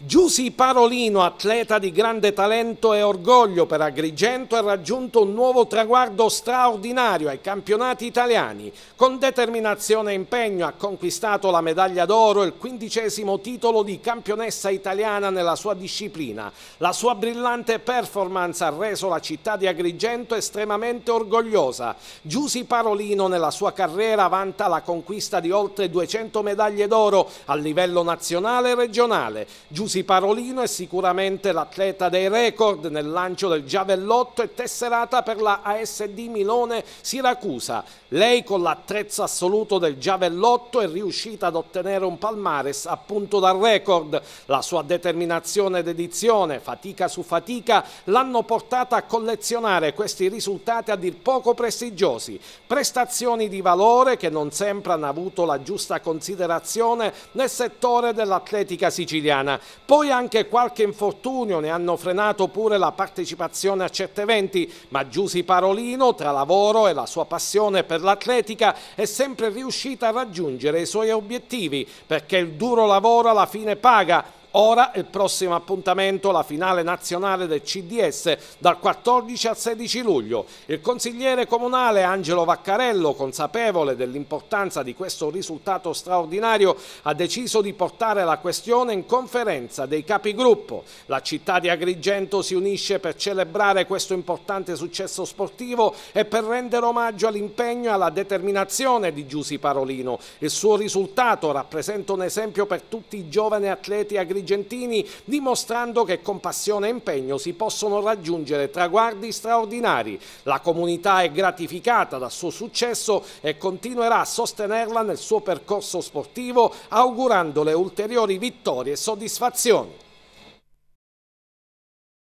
Giussi Parolino, atleta di grande talento e orgoglio per Agrigento, ha raggiunto un nuovo traguardo straordinario ai campionati italiani. Con determinazione e impegno ha conquistato la medaglia d'oro e il quindicesimo titolo di campionessa italiana nella sua disciplina. La sua brillante performance ha reso la città di Agrigento estremamente orgogliosa. Giussi Parolino nella sua carriera vanta la conquista di oltre 200 medaglie d'oro a livello nazionale e regionale. Giussi Giussi Parolino è sicuramente l'atleta dei record nel lancio del giavellotto e tesserata per la ASD Milone Siracusa. Lei con l'attrezzo assoluto del giavellotto è riuscita ad ottenere un palmares appunto dal record. La sua determinazione ed edizione, fatica su fatica, l'hanno portata a collezionare questi risultati a dir poco prestigiosi. Prestazioni di valore che non sempre hanno avuto la giusta considerazione nel settore dell'atletica siciliana. Poi anche qualche infortunio ne hanno frenato pure la partecipazione a certi eventi, ma Giusy Parolino, tra lavoro e la sua passione per l'atletica, è sempre riuscita a raggiungere i suoi obiettivi, perché il duro lavoro alla fine paga Ora il prossimo appuntamento, la finale nazionale del CDS dal 14 al 16 luglio. Il consigliere comunale Angelo Vaccarello, consapevole dell'importanza di questo risultato straordinario, ha deciso di portare la questione in conferenza dei capigruppo. La città di Agrigento si unisce per celebrare questo importante successo sportivo e per rendere omaggio all'impegno e alla determinazione di Giussi Parolino. Il suo risultato rappresenta un esempio per tutti i giovani atleti agrigenti Gentini dimostrando che con passione e impegno si possono raggiungere traguardi straordinari. La comunità è gratificata dal suo successo e continuerà a sostenerla nel suo percorso sportivo augurandole ulteriori vittorie e soddisfazioni.